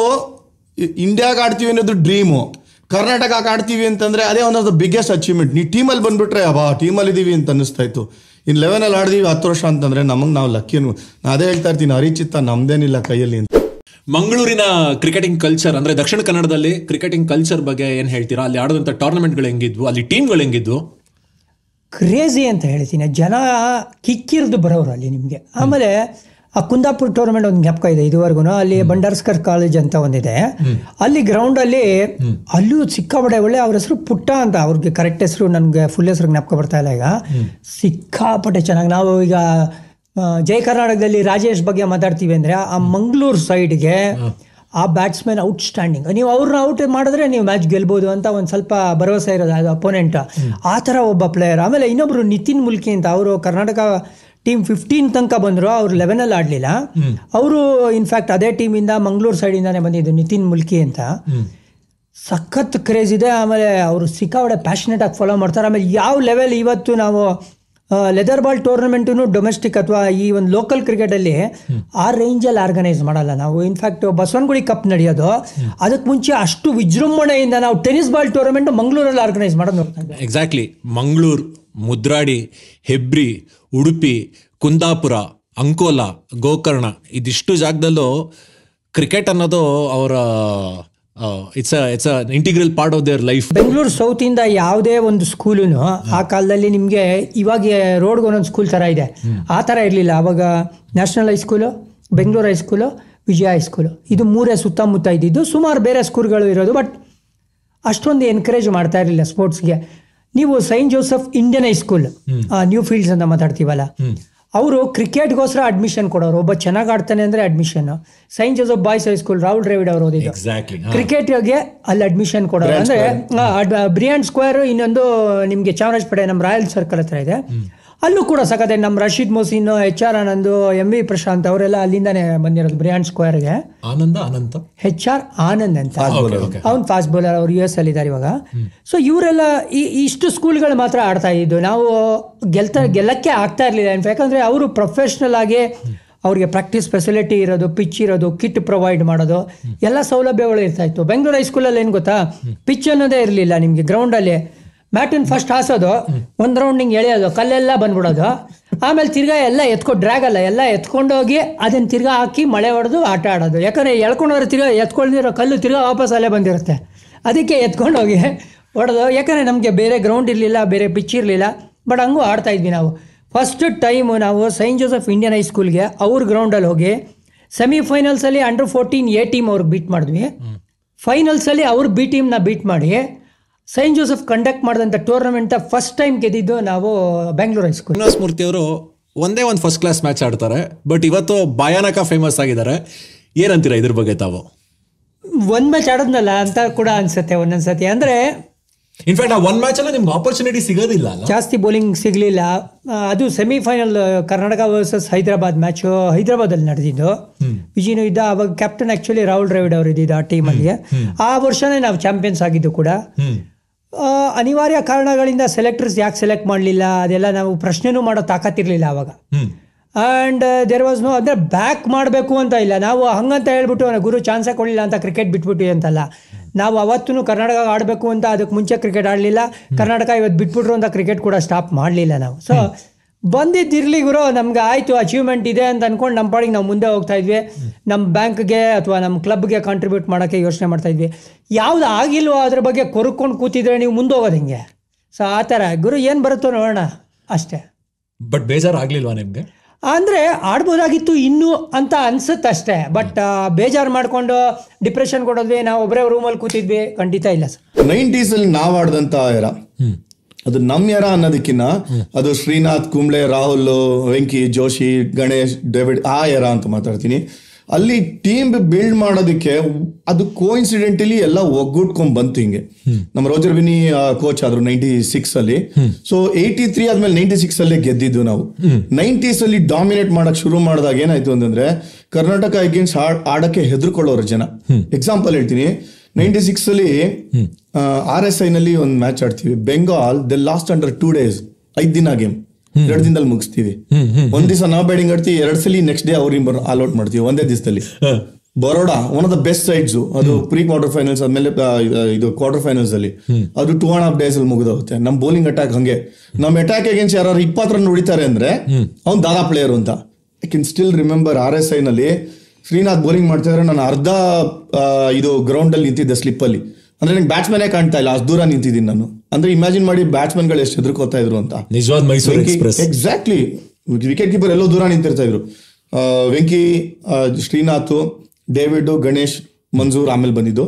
ಇಂಡಿಯಾಗ ಆಡ್ತೀವಿ ಅನ್ನೋದು ಡ್ರೀಮು ಕರ್ನಾಟಕ ಆಡ್ತೀವಿ ಅಂತಂದ್ರೆ ಅದೇ one of the biggest achievement ನೀವು ಟೀಮಲ್ಲಿ ಬಂದುಬಿಟ್ರೆ ಅಬ್ಬಾ ಟೀಮಲ್ಲಿ ಇದ್ದೀವಿ ಅಂತ ಅನ್ನಿಸ್ತಾ ಇತ್ತು ಇನ್ನು ಲೆವೆನಲ್ಲಿ ಆಡಿದೀವಿ ಹತ್ತು ವರ್ಷ ಅಂತಂದ್ರೆ ನಮಗೆ ನಾವು ಲಕ್ಕಿ ನಾನು ಅದೇ ಹೇಳ್ತಾ ಇರ್ತೀನಿ ಅರಿಚಿತ್ತ ನಮ್ದೇನಿಲ್ಲ ಕೈಯಲ್ಲಿ ಅಂತ ಮಂಗಳೂರಿನ ಕ್ರಿಕೆಟಿಂಗ್ ಕಲ್ಚರ್ ಅಂದ್ರೆ ದಕ್ಷಿಣ ಕನ್ನಡದಲ್ಲಿ ಕ್ರಿಕೆಟಿಂಗ್ ಕಲ್ಚರ್ ಬಗ್ಗೆ ಏನು ಹೇಳ್ತೀರಾ ಅಲ್ಲಿ ಆಡಿದಂಥ ಟೂರ್ನಮೆಂಟ್ಗಳು ಹೆಂಗಿದ್ವು ಅಲ್ಲಿ ಟೀಮ್ಗಳು ಹೆಂಗಿದ್ವು ಕ್ರೇಜಿ ಅಂತ ಹೇಳ್ತೀನಿ ಜನ ಕಿಕ್ಕಿರ್ದು ಬರೋರು ಅಲ್ಲಿ ನಿಮಗೆ ಆಮೇಲೆ ಆ ಕುಂದಾಪುರ ಟೂರ್ನಮೆಂಟ್ ಒಂದು ಜ್ಞಾಪಕ ಇದೆ ಇದುವರೆಗೂ ಅಲ್ಲಿ ಬಂಡಾರ್ಸ್ಕರ್ ಕಾಲೇಜ್ ಅಂತ ಒಂದಿದೆ ಅಲ್ಲಿ ಗ್ರೌಂಡಲ್ಲಿ ಅಲ್ಲೂ ಸಿಕ್ಕಾಪಟ್ಟೆ ಒಳ್ಳೆ ಅವ್ರ ಹೆಸರು ಪುಟ್ಟ ಅಂತ ಅವ್ರಿಗೆ ಕರೆಕ್ಟ್ ಹೆಸರು ನನಗೆ ಫುಲ್ ಹೆಸರು ಜ್ಞಾಪಕ ಬರ್ತಾ ಇಲ್ಲ ಈಗ ಸಿಕ್ಕಾಪಟ್ಟೆ ಚೆನ್ನಾಗಿ ನಾವು ಈಗ ಜಯ ಕರ್ನಾಟಕದಲ್ಲಿ ರಾಜೇಶ್ ಬಗ್ಗೆ ಮಾತಾಡ್ತೀವಿ ಅಂದರೆ ಆ ಮಂಗಳೂರು ಸೈಡ್ಗೆ ಆ ಬ್ಯಾಟ್ಸ್ಮನ್ ಔಟ್ ಸ್ಟ್ಯಾಂಡಿಂಗ್ ನೀವು ಅವ್ರನ್ನ ಔಟ್ ಮಾಡಿದ್ರೆ ನೀವು ಮ್ಯಾಚ್ ಗೆಲ್ಬೋದು ಅಂತ ಒಂದು ಸ್ವಲ್ಪ ಭರವಸೆ ಇರೋದು ಅದು ಅಪೋನೆಂಟ್ ಆ ಥರ ಒಬ್ಬ ಪ್ಲೇಯರ್ ಆಮೇಲೆ ಇನ್ನೊಬ್ಬರು ನಿತಿನ್ ಮುಲ್ಕಿ ಅಂತ ಅವರು ಕರ್ನಾಟಕ ಟೀಮ್ ಫಿಫ್ಟೀನ್ ತನಕ ಬಂದರು ಅವ್ರು ಲೆವೆನಲ್ಲಿ ಆಡಲಿಲ್ಲ ಅವರು ಇನ್ಫ್ಯಾಕ್ಟ್ ಅದೇ ಟೀಮಿಂದ ಮಂಗಳೂರು ಸೈಡಿಂದಾನೆ ಬಂದಿದ್ದು ನಿತಿನ್ ಮುಲ್ಕಿ ಅಂತ ಸಖತ್ ಕ್ರೇಜ್ ಇದೆ ಆಮೇಲೆ ಅವರು ಸಿಕ್ಕಾವಡೆ ಪ್ಯಾಷನೇಟ್ ಆಗಿ ಫಾಲೋ ಮಾಡ್ತಾರೆ ಆಮೇಲೆ ಯಾವ ಲೆವೆಲ್ ಇವತ್ತು ನಾವು ಲೆದರ್ ಬಾಲ್ ಟೂರ್ನಮೆಂಟು ಡೊಮೆಸ್ಟಿಕ್ ಅಥವಾ ಈ ಒಂದು ಲೋಕಲ್ ಕ್ರಿಕೆಟಲ್ಲಿ ಆ ರೇಂಜಲ್ಲಿ ಆರ್ಗನೈಸ್ ಮಾಡಲ್ಲ ನಾವು ಇನ್ಫ್ಯಾಕ್ಟ್ ಬಸವನಗುಡಿ ಕಪ್ ನಡೆಯೋದು ಅದಕ್ಕೆ ಮುಂಚೆ ಅಷ್ಟು ವಿಜೃಂಭಣೆಯಿಂದ ನಾವು ಟೆನಿಸ್ ಬಾಲ್ ಟೂರ್ನಮೆಂಟ್ ಮಂಗಳೂರಲ್ಲಿ ಆರ್ಗನೈಸ್ ಮಾಡೋದು ಎಕ್ಸಾಕ್ಟ್ಲಿ ಮಂಗಳೂರು ಮುದ್ರಾಡಿ ಹೆಬ್ರಿ ಉಡುಪಿ ಕುಂದಾಪುರ ಅಂಕೋಲಾ ಗೋಕರ್ಣ ಇದಿಷ್ಟು ಜಾಗದಲ್ಲೂ ಕ್ರಿಕೆಟ್ ಅನ್ನೋದು ಅವರ it's it's integral part of their life Bengaluru ಸೌತಿಂದ ಯಾವುದೇ ಒಂದು ಸ್ಕೂಲು ಆ ಕಾಲದಲ್ಲಿ ನಿಮಗೆ ಇವಾಗ ರೋಡ್ಗೆ ಒಂದೊಂದು ಸ್ಕೂಲ್ ಥರ ಇದೆ ಆ ಥರ ಇರಲಿಲ್ಲ ಆವಾಗ national high school Bengaluru high school Vijaya high school ಇದು ಮೂರೇ ಸುತ್ತಮುತ್ತ ಇದ್ದಿದ್ದು ಸುಮಾರು ಬೇರೆ ಸ್ಕೂಲ್ಗಳು ಇರೋದು ಬಟ್ ಅಷ್ಟೊಂದು ಎನ್ಕರೇಜ್ ಮಾಡ್ತಾ ಇರಲಿಲ್ಲ ಸ್ಪೋರ್ಟ್ಸ್ಗೆ ನೀವು Saint Joseph Indian high school new fields ಅಂತ ಮಾತಾಡ್ತೀವಲ್ಲ ಅವರು ಕ್ರಿಕೆಟ್ಗೋಸ್ಕರ ಅಡ್ಮಿಷನ್ ಕೊಡೋರು ಒಬ್ಬ ಚೆನ್ನಾಗಿ ಆಡ್ತಾನೆ ಅಂದ್ರೆ admission Saint Joseph boys high school Rahul Dravid ಅವರು ಓದಿದ್ದು ಕ್ರಿಕೆಟ್ಗೆ ಅಲ್ಲಿ ಅಡ್ಮಿಷನ್ ಕೊಡೋರು ಅಂದ್ರೆ ಬ್ರಿಯಾಂಡ್ ಸ್ಕ್ವೇರ್ ಇನ್ನೊಂದು ನಿಮ್ಗೆ ಚಾಮರಾಜಪೇಟೆ ನಮ್ಮ ರಾಯಲ್ ಸರ್ಕಲ್ ಹತ್ರ ಇದೆ ಅಲ್ಲೂ ಕೂಡ ಸಕತ್ತೆ ನಮ್ಮ Rashid Moseen H R Anand M V Prashanth ಅವರೆಲ್ಲ ಅಲ್ಲಿಂದಾನೇ ಬಂದಿರೋದು ಬ್ರಿಯಾನ್ ಸ್ಕ್ವೇರ್ಗೆ ಆನಂದ ಅನಂತ ಎಚ್ ಆರ್ ಆನಂದ್ ಅಂತ ಅವ್ನು ಫಾಸ್ಟ್ ಬೌಲರ್ ಅವ್ರು ಯು ಎಸ್ ಅಲ್ಲಿ ಇದ್ದಾರೆ ಇವಾಗ ಸೊ ಇವರೆಲ್ಲ ಈ ಇಷ್ಟು ಸ್ಕೂಲ್ಗಳು ಮಾತ್ರ ಆಡ್ತಾ ಇದ್ದು ನಾವು ಗೆಲ್ತಾ ಗೆಲ್ಲಕ್ಕೆ ಆಗ್ತಾ ಇರಲಿಲ್ಲ ಯಾಕಂದ್ರೆ ಅವರು ಪ್ರೊಫೆಷ್ನಲ್ ಆಗಿ ಅವ್ರಿಗೆ ಪ್ರಾಕ್ಟೀಸ್ ಫೆಸಿಲಿಟಿ ಇರೋದು ಪಿಚ್ ಇರೋದು ಕಿಟ್ ಪ್ರೊವೈಡ್ ಮಾಡೋದು ಎಲ್ಲ ಸೌಲಭ್ಯಗಳು ಇರ್ತಾ ಇತ್ತು ಬೆಂಗಳೂರು ಹೈಸ್ಕೂಲಲ್ಲಿ ಏನು ಗೊತ್ತಾ ಪಿಚ್ ಅನ್ನೋದೇ ಇರಲಿಲ್ಲ ನಿಮಗೆ ಗ್ರೌಂಡಲ್ಲಿ ಮ್ಯಾಟಿನ ಫಸ್ಟ್ ಹಾಸೋದು ಒಂದು ರೌಂಡಿಂಗ್ ಎಳೆಯೋದು ಕಲ್ಲೆಲ್ಲ ಬಂದ್ಬಿಡೋದು ಆಮೇಲೆ ತಿರ್ಗಾ ಎಲ್ಲ ಎತ್ಕೊ ಡ್ರ್ಯಾಗಲ್ಲ ಎಲ್ಲ ಎತ್ಕೊಂಡೋಗಿ ಅದನ್ನು ತಿರ್ಗಾ ಹಾಕಿ ಮಳೆ ಹೊಡೆದು ಆಟ ಆಡೋದು ಯಾಕಂದರೆ ಎಳ್ಕೊಂಡೋದ್ರೆ ತಿರ್ಗಾ ಎತ್ಕೊಳ್ದಿರೋ ಕಲ್ಲು ತಿರ್ಗಾ ವಾಪಸ್ ಅಲ್ಲೇ ಬಂದಿರುತ್ತೆ ಅದಕ್ಕೆ ಎತ್ಕೊಂಡೋಗಿ ಹೊಡೆದು ಯಾಕಂದರೆ ನಮಗೆ ಬೇರೆ ಗ್ರೌಂಡ್ ಇರಲಿಲ್ಲ ಬೇರೆ ಪಿಚ್ ಇರಲಿಲ್ಲ ಬಟ್ ಹಂಗೂ ಆಡ್ತಾಯಿದ್ವಿ ನಾವು ಫಸ್ಟ್ ಟೈಮು ನಾವು ಸೈಂಟ್ ಜೋಸೆಫ್ ಇಂಡಿಯನ್ ಹೈಸ್ಕೂಲ್ಗೆ ಅವ್ರ ಗ್ರೌಂಡಲ್ಲಿ ಹೋಗಿ ಸೆಮಿಫೈನಲ್ಸಲ್ಲಿ ಅಂಡರ್ ಫೋರ್ಟೀನ್ ಎ ಟೀಮ್ ಅವ್ರಿಗೆ ಬೀಟ್ ಮಾಡಿದ್ವಿ ಫೈನಲ್ಸಲ್ಲಿ ಅವ್ರ ಬಿ ಟೀಮ್ನ ಬೀಟ್ ಮಾಡಿ ಸೈನ್ ಜೋಸೆಫ್ ಕಂಡಕ್ಟ್ ಮಾಡಿದಂಥ ಟೂರ್ನಮೆಂಟ್ ಫಸ್ಟ್ ಟೈಮ್ ಗೆದ್ದಿದ್ದು ನಾವು ಬೆಂಗಳೂರು ಹೈಸ್ಕೂಲ್ ಶ್ರೀನಿವಾಸ ಮೂರ್ತಿ ಅವರು ಒಂದೇ ಒಂದು ಫಸ್ಟ್ ಕ್ಲಾಸ್ ಮ್ಯಾಚ್ ಆಡ್ತಾರೆ ಬಟ್ ಇವತ್ತು ಭಯಾನಕ ಫೇಮಸ್ ಆಗಿದ್ದಾರೆ ಏನಂತೀರಾ ಇದ್ರ ಬಗ್ಗೆ ತಾವು ಒಂದು ಮ್ಯಾಚ್ ಆಡೋದ್ನಲ್ಲ ಅಂತ ಕೂಡ ಅನ್ಸುತ್ತೆ ಒಂದೊಂದ್ಸತಿ ಅಂದರೆ ಇನ್ಫ್ಯಾಕ್ಟ್ ಆ ಒನ್ ಮ್ಯಾಚ್ ಅಲ್ಲ ನಿಮ್ಗೆ ಆಪರ್ಚುನಿಟಿ ಸಿಗೋದಿಲ್ಲ ಜಾಸ್ತಿ ಬೌಲಿಂಗ್ ಸಿಗಲಿಲ್ಲ ಅದು ಸೆಮಿಫೈನಲ್ ಕರ್ನಾಟಕ ವರ್ಸಸ್ ಹೈದರಾಬಾದ್ ಹೈದರಾಬಾದ್ ಹೈದರಾಬಾದಲ್ಲಿ ನಡೆದಿದ್ದು ವಿಜಯನು ಇದ್ದ ಅವಾಗ ಕ್ಯಾಪ್ಟನ್ ಆಕ್ಚುಲಿ ರಾಹುಲ್ ದ್ರಾವಿಡ್ ಅವರು ಇದ್ದಿದ್ದು ಆ ಟೀಮಲ್ಲಿ ಆ ವರ್ಷನೇ ನಾವು ಚಾಂಪಿಯನ್ಸ್ ಆಗಿದ್ದು ಕೂಡ ಅನಿವಾರ್ಯ ಕಾರಣಗಳಿಂದ ಸೆಲೆಕ್ಟರ್ಸ್ ಯಾಕೆ ಸೆಲೆಕ್ಟ್ ಮಾಡಲಿಲ್ಲ ಅದೆಲ್ಲ ನಾವು ಪ್ರಶ್ನೆನೂ ಮಾಡೋ ತಾಕತ್ತಿರಲಿಲ್ಲ ಆವಾಗ and there was uh, no ಅಂದರೆ ಬ್ಯಾಕ್ ಮಾಡಬೇಕು ಅಂತ ಇಲ್ಲ ನಾವು ಹಂಗಂತ ಹೇಳ್ಬಿಟ್ಟು ಗುರು ಚಾನ್ಸೇ ಕೊಡಲಿಲ್ಲ ಅಂತ ಕ್ರಿಕೆಟ್ ಬಿಟ್ಬಿಟ್ಟು ಅಂತಲ್ಲ ನಾವು ಅವತ್ತೂ ಕರ್ನಾಟಕ ಆಡಬೇಕು ಅಂತ ಅದಕ್ಕೆ ಮುಂಚೆ ಕ್ರಿಕೆಟ್ ಆಡಲಿಲ್ಲ ಕರ್ನಾಟಕ ಇವತ್ತು ಬಿಟ್ಬಿಟ್ರು ಅಂತ ಕ್ರಿಕೆಟ್ ಕೂಡ ಸ್ಟಾಪ್ ಮಾಡಲಿಲ್ಲ ನಾವು ಸೊ ಬಂದಿದ್ದಿರಲಿ ಗುರು ನಮ್ಗೆ ಆಯಿತು ಅಚೀವ್ಮೆಂಟ್ ಇದೆ ಅಂತ ಅಂದ್ಕೊಂಡು ನಮ್ಮ ಪಾಡಿಗೆ ನಾವು ಮುಂದೆ ಹೋಗ್ತಾ ಇದ್ವಿ ನಮ್ಮ ಬ್ಯಾಂಕ್ಗೆ ಅಥವಾ ನಮ್ಮ ಕ್ಲಬ್ಗೆ ಕಾಂಟ್ರಿಬ್ಯೂಟ್ ಮಾಡೋಕ್ಕೆ ಯೋಚನೆ ಮಾಡ್ತಾ ಇದ್ವಿ ಯಾವ್ದು ಆಗಿಲ್ವೋ ಅದ್ರ ಬಗ್ಗೆ ಕೊರ್ಕೊಂಡು ಕೂತಿದ್ರೆ ನೀವು ಮುಂದೆ ಹೋಗೋದು ಹಿಂಗೆ ಸೊ ಆ ಥರ ಗುರು ಏನು ಬರುತ್ತೋ ನೋಡೋಣ ಅಷ್ಟೇ ಬಟ್ ಬೇಜಾರು ಆಗಲಿಲ್ವಾ ನಿಮಗೆ ಅಂದರೆ ಆಡ್ಬೋದಾಗಿತ್ತು ಇನ್ನೂ ಅಂತ ಅನ್ಸುತ್ತೆ ಅಷ್ಟೇ ಬಟ್ ಬೇಜಾರು ಮಾಡಿಕೊಂಡು ಡಿಪ್ರೆಷನ್ ಕೊಡೋದ್ವಿ ನಾವು ಒಬ್ಬರೇ ರೂಮಲ್ಲಿ ಕೂತಿದ್ವಿ ಖಂಡಿತ ಇಲ್ಲ ಸರ್ ನೈಂಟೀಸಲ್ಲಿ ನಾವು ಆಡಿದಂಥ ಎರ ಅದು ನಮ್ಯರ ಅನ್ನೋದಕ್ಕಿನ್ನ ಅದು ಶ್ರೀನಾಥ್ ಕುಂಬ್ಳೆ ರಾಹುಲ್ ವೆಂಕಿ ಜೋಶಿ ಗಣೇಶ್ ಡೇವಿಡ್ ಆ ಎರ ಅಂತ ಮಾತಾಡ್ತೀನಿ ಅಲ್ಲಿ ಟೀಮ್ ಬಿಲ್ಡ್ ಮಾಡೋದಕ್ಕೆ ಅದು ಕೋಇನ್ಸಿಡೆಂಟಲಿ ಎಲ್ಲ ಒಗ್ಗೂಟ್ಕೊಂಡ್ ಬಂತು ಹಿಂಗೆ ನಮ್ಮ ರೋಜರ್ ಬಿನಿ ಕೋಚ್ ಆದ್ರು ನೈಂಟಿ ಸಿಕ್ಸ್ ಅಲ್ಲಿ ಸೊ ಏಯ್ಟಿ ತ್ರೀ ಆದ್ಮೇಲೆ ನೈಂಟಿ ಸಿಕ್ಸ್ ಅಲ್ಲೇ ಗೆದ್ದಿದ್ದು ನಾವು ನೈಂಟೀಸ್ ಅಲ್ಲಿ ಡಾಮಿನೇಟ್ ಮಾಡಕ್ ಶುರು ಮಾಡಿದಾಗ ಏನಾಯ್ತು ಅಂತಂದ್ರೆ ಕರ್ನಾಟಕ ಅಗೇನ್ಸ್ಟ್ ಆಡಕ್ಕೆ ಹೆದರ್ಕೊಳ್ಳೋರು ಜನ ಎಕ್ಸಾಂಪಲ್ ಹೇಳ್ತೀನಿ ನೈಂಟಿ ಸಿಕ್ಸ್ ಅಲ್ಲಿ ಆರ್ ಎಸ್ ಐ ನಲ್ಲಿ ಒಂದು ಮ್ಯಾಚ್ ಆಡ್ತೀವಿ Bengal the last under two days ಐದ್ ದಿನ ಗೇಮ್ ಎರಡು ದಿನದಲ್ಲಿ ಮುಗಿಸ್ತೀವಿ ಒಂದ್ ದಿವಸ ನಾವು ಬ್ಯಾಟಿಂಗ್ ಆಡ್ತೀವಿ ಎರಡ್ ಸಲ ನೆಕ್ಸ್ಟ್ ಡೇ ಅವ್ರಿಗೆ ಆಲ್ ಔಟ್ ಮಾಡ್ತೀವಿ ಒಂದೇ ದಿವಸದಲ್ಲಿ Baroda one of the best sides ಅದು ಪ್ರೀ ಕ್ವಾರ್ಟರ್ ಫೈನಲ್ಸ್ ಆದ್ಮೇಲೆ ಇದು ಕ್ವಾರ್ಟರ್ ಫೈನಲ್ಸ್ ಅಲ್ಲಿ ಅದು ಟೂ ಅಂಡ್ ಹಾಫ್ ಡೇಸ್ ಅಲ್ಲಿ ಮುಗಿದೋಗುತ್ತೆ ನಮ್ಮ ಬೌಲಿಂಗ್ ಅಟ್ಯಾಕ್ ಹಂಗೆ ನಮ್ಮ ಅಟ್ಯಾಕ್ ಅಗೇನ್ಸ್ ಯಾರು ಇಪ್ಪತ್ತು ರನ್ ಅಂದ್ರೆ ಅವ್ನು ದಾದಾ ಪ್ಲೇಯರ್ ಅಂತ I can still remember R S I ನಲ್ಲಿ ಶ್ರೀನಾಥ್ ಬೌಲಿಂಗ್ ಮಾಡ್ತಾ ಇದ್ರೆ ನಾನು ಅರ್ಧ ಇದು ಗ್ರೌಂಡಲ್ಲಿ ನಿಂತಿದ್ದೆ ಸ್ಲಿಪ್ಪಲ್ಲಿ ಅಂದ್ರೆ ನಂಗೆ ಏ ಕಾಣ್ತಾ ಇಲ್ಲ ಅಷ್ಟು ದೂರ ನಿಂತಿದ್ದೀನಿ ನಾನು ಅಂದ್ರೆ ಇಮ್ಯಾಜಿನ್ ಮಾಡಿ ಬ್ಯಾಟ್ಸ್ಮನ್ಗಳು ಎಷ್ಟು ಹೆದರ್ಕೋತಾ ಇದ್ರು ಅಂತ ನಿಜವಾದ ಮೈಸೂರು ಎಕ್ಸಾಕ್ಟ್ಲಿ ವಿಕೆಟ್ ಕೀಪರ್ ಎಲ್ಲೋ ದೂರ ನಿಂತಿರ್ತಾ ಇದ್ರು ವೆಂಕಿ ಶ್ರೀನಾಥ್ ಡೇವಿಡ್ ಗಣೇಶ್ ಮಂಜೂರ್ ಆಮೇಲೆ ಬಂದಿದ್ದು